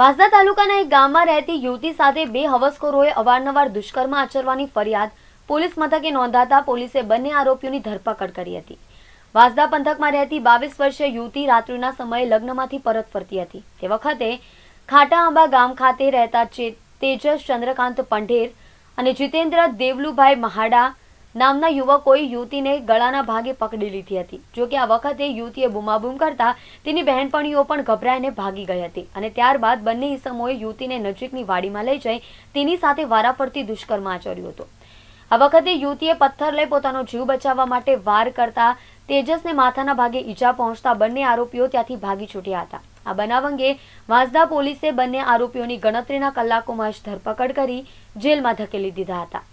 વાસદા તાલુકાના એક ગામમાં રહેતી યુવતી સાથે બે હવસખોરોએ અવારનવાર દુષ્કર્મ આચરવાની ફરિયાદ પોલીસ મથકે નોંધાતા પોલીસે બંને આરોપીઓની ધરપકડ કરી હતી વાસદા પંથકમાં રહેતી બાવીસ વર્ષીય યુવતી રાત્રિના સમયે લગ્નમાંથી પરત ફરતી હતી તે વખતે ખાટા આંબા ગામ ખાતે રહેતા તેજસ ચંદ્રકાંત પંઢેર અને જીતેન્દ્ર દેવલુભાઈ મહાડા નામના યુવકોએ યુવતીને ગળાના ભાગે પકડી લીધી હતી જો કે આ વખતે યુવતીએ બૂમાબૂમ કરતા તેની બહેનપણીઓ પણ ગભરાઈને ભાગી ગઈ હતી અને ત્યારબાદ બંને ઈસમોએ યુવતીને નજીકની વાડીમાં લઈ જઈ તેની સાથે વારાફરતી દુષ્કર્મ આચર્યો હતો આ વખતે યુવતીએ પથ્થર લઈ પોતાનો જીવ બચાવવા માટે વાર કરતા તેજસને માથાના ભાગે ઈજા પહોંચતા બંને આરોપીઓ ત્યાંથી ભાગી છૂટ્યા હતા આ બનાવ અંગે વાંસદા પોલીસે બંને આરોપીઓની ગણતરીના કલાકોમાં જ ધરપકડ કરી જેલમાં ધકેલી દીધા હતા